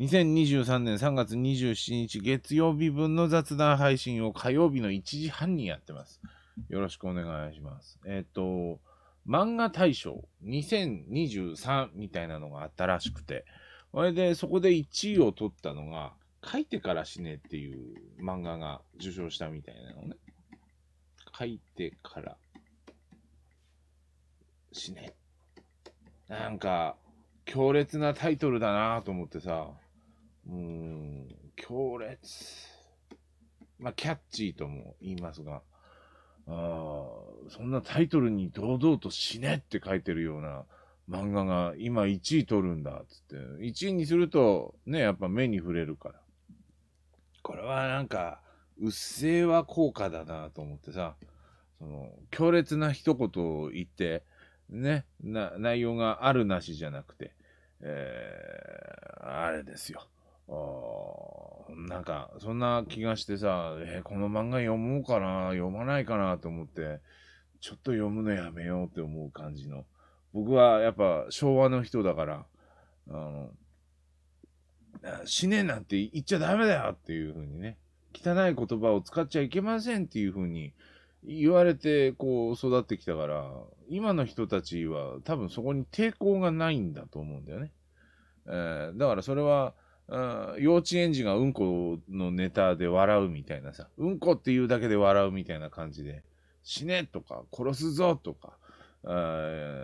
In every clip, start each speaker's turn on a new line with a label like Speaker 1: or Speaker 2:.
Speaker 1: 2023年3月27日月曜日分の雑談配信を火曜日の1時半にやってます。よろしくお願いします。えっ、ー、と、漫画大賞2023みたいなのがあったらしくて、それでそこで1位を取ったのが、書いてから死ねっていう漫画が受賞したみたいなのね。書いてから死ね。なんか、強烈なタイトルだなと思ってさ。うん、強烈。まあ、キャッチーとも言いますが、あそんなタイトルに堂々と死ねって書いてるような漫画が今1位取るんだっつって、1位にするとね、やっぱ目に触れるから。これはなんか、うっせぇは効果だなと思ってさ、その、強烈な一言を言って、ね、な、内容があるなしじゃなくて、えー、あれですよ。なんか、そんな気がしてさ、えー、この漫画読もうかな、読まないかなと思って、ちょっと読むのやめようって思う感じの。僕はやっぱ昭和の人だから、あの、死ねなんて言っちゃダメだよっていうふうにね、汚い言葉を使っちゃいけませんっていうふうに言われてこう育ってきたから、今の人たちは多分そこに抵抗がないんだと思うんだよね。えー、だからそれは、うん、幼稚園児がうんこのネタで笑うみたいなさ、うんこっていうだけで笑うみたいな感じで、死ねとか、殺すぞとか、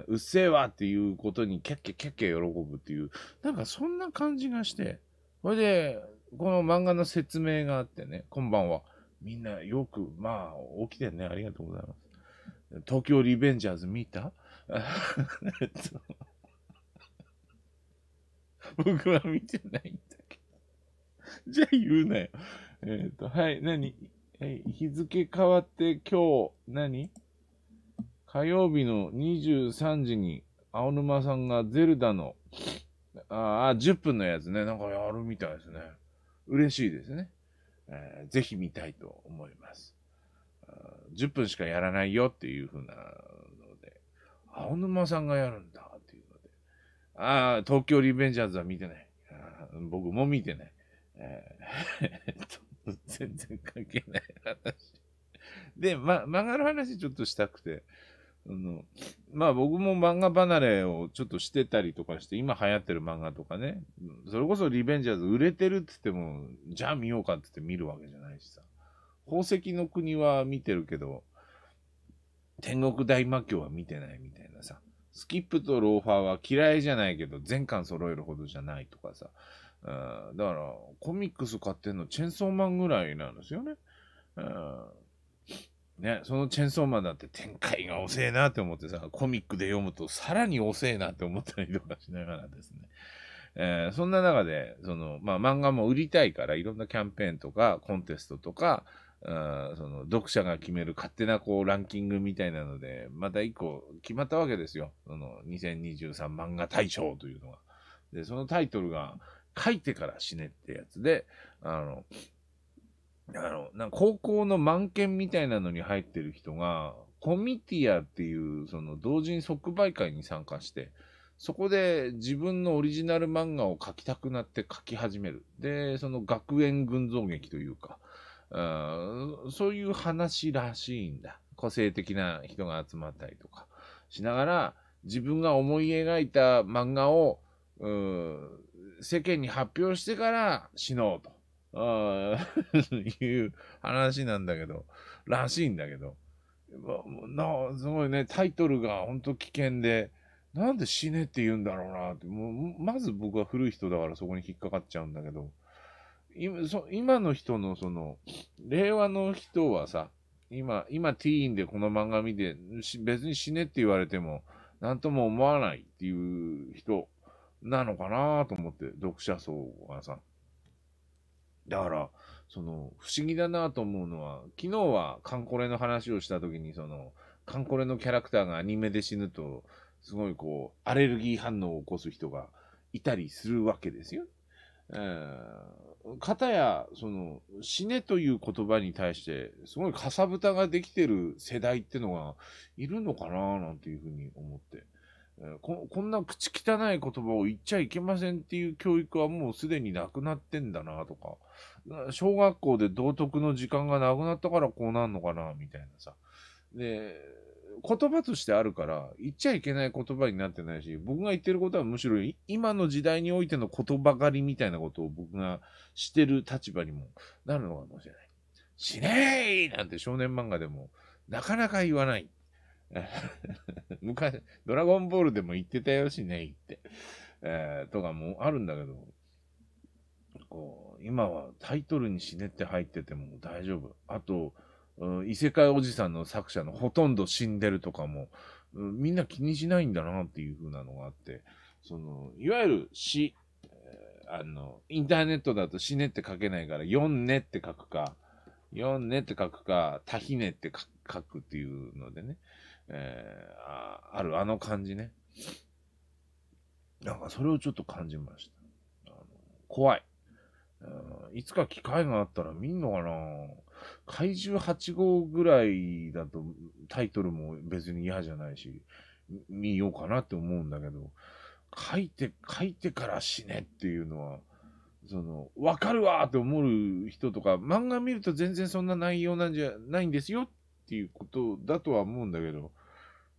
Speaker 1: うっせえわっていうことにキャッキャキャッキャ喜ぶっていう、なんかそんな感じがして、それで、この漫画の説明があってね、こんばんは。みんなよく、まあ、起きてね、ありがとうございます。東京リベンジャーズ見た 僕は見てない じゃ言うなよ。えっ、ー、と、はい、何え、日付変わって今日、何火曜日の23時に、青沼さんがゼルダの、ああ、10分のやつね、なんかやるみたいですね。嬉しいですね。えー、ぜひ見たいと思います。10分しかやらないよっていう風なので、青沼さんがやるんだっていうので、ああ、東京リベンジャーズは見てない。僕も見てない。えー、全然関係ない話。で、ま、漫画の話ちょっとしたくて、あの、まあ僕も漫画離れをちょっとしてたりとかして、今流行ってる漫画とかね、それこそリベンジャーズ売れてるって言っても、じゃあ見ようかって言って見るわけじゃないしさ。宝石の国は見てるけど、天国大魔教は見てないみたいなさ。スキップとローファーは嫌いじゃないけど、全巻揃えるほどじゃないとかさ。だから、コミックス買ってんのチェンソーマンぐらいなんですよね。ね、そのチェンソーマンだって展開が遅えなって思ってさ、コミックで読むとさらに遅えなって思ったりとかしながらですね。えー、そんな中で、その、まあ、漫画も売りたいから、いろんなキャンペーンとか、コンテストとか、その読者が決める勝手なこうランキングみたいなので、また一個決まったわけですよ。その2023漫画大賞というのが。で、そのタイトルが、書いてから死ねってやつで、あの、あの、な高校の満研みたいなのに入ってる人が、コミティアっていう、その同人即売会に参加して、そこで自分のオリジナル漫画を描きたくなって描き始める。で、その学園群像劇というか、うそういう話らしいんだ。個性的な人が集まったりとかしながら、自分が思い描いた漫画を、世間に発表してから死のうと。いう話なんだけど、らしいんだけど。な、すごいね、タイトルが本当危険で、なんで死ねって言うんだろうなって、もう、まず僕は古い人だからそこに引っかかっちゃうんだけど、今そ今の人のその、令和の人はさ、今、今ティーンでこの漫画見て、別に死ねって言われても、なんとも思わないっていう人なのかなと思って、読者層がさ。だから、その、不思議だなと思うのは、昨日はカンコレの話をした時に、その、カンコレのキャラクターがアニメで死ぬと、すごいこう、アレルギー反応を起こす人がいたりするわけですよ。えー、かたや、その、死ねという言葉に対して、すごいかさぶたができてる世代ってのがいるのかななんていうふうに思って。ここんな口汚い言葉を言っちゃいけませんっていう教育はもうすでになくなってんだなとか、小学校で道徳の時間がなくなったからこうなんのかなみたいなさ。で、言葉としてあるから、言っちゃいけない言葉になってないし、僕が言ってることはむしろ今の時代においての言葉狩りみたいなことを僕がしてる立場にもなるのかもしれない。しねーなんて少年漫画でもなかなか言わない。昔、ドラゴンボールでも言ってたよしね、言って。えー、とかもあるんだけど、こう、今はタイトルに死ねって入ってても大丈夫。あと、異世界おじさんの作者のほとんど死んでるとかも、みんな気にしないんだなっていう風なのがあって、その、いわゆる死、あの、インターネットだと死ねって書けないから、四ねって書くか、四ねって書くか、多ひねって書くっていうのでね、えー、ああるあの感じね。なんかそれをちょっと感じました。あの怖い、うん。いつか機会があったら見んのかな怪獣8号ぐらいだとタイトルも別に嫌じゃないし、見ようかなって思うんだけど、書いて、書いてから死ねっていうのは、その、わかるわって思う人とか、漫画見ると全然そんな内容なんじゃないんですよっっていうことだとは思うんだけど、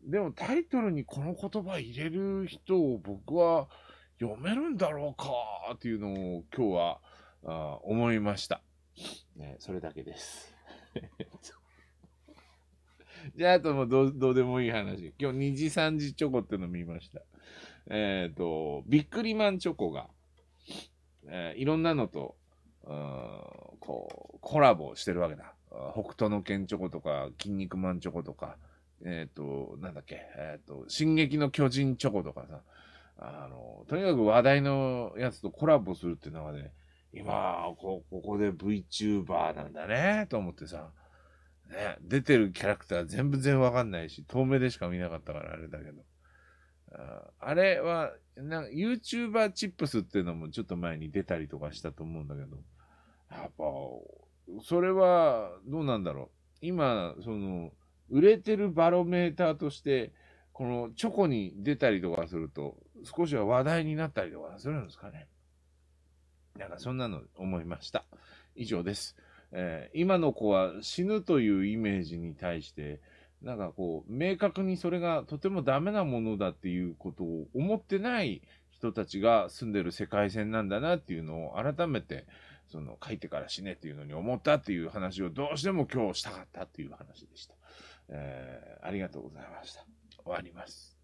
Speaker 1: でもタイトルにこの言葉入れる人を僕は読めるんだろうかっていうのを今日はあ思いました。ね、それだけです。じゃあ、あともうどうどうでもいい話。今日2時3時チョコっての見ました。えっ、ー、と、ビックリマンチョコが、えー、いろんなのと、うこう、コラボしてるわけだ。北斗の剣チョコとか、筋肉マンチョコとか、えっ、ー、と、なんだっけ、えっ、ー、と、進撃の巨人チョコとかさ、あの、とにかく話題のやつとコラボするっていうのがね、今、こ、ここで VTuber なんだね、と思ってさ、ね、出てるキャラクター全部然わかんないし、遠目でしか見なかったからあれだけど。ああれは、なんか YouTuber チップスっていうのもちょっと前に出たりとかしたと思うんだけど、やっぱ、それはどうなんだろう。今、その、売れてるバロメーターとして、このチョコに出たりとかすると、少しは話題になったりとかするんですかね。なんかそんなの思いました。以上です。えー、今の子は死ぬというイメージに対して、なんかこう、明確にそれがとてもダメなものだっていうことを思ってない人たちが住んでる世界線なんだなっていうのを改めて、その書いてから死ねっていうのに思ったっていう話をどうしても今日したかったっていう話でした。えー、ありがとうございました。終わります。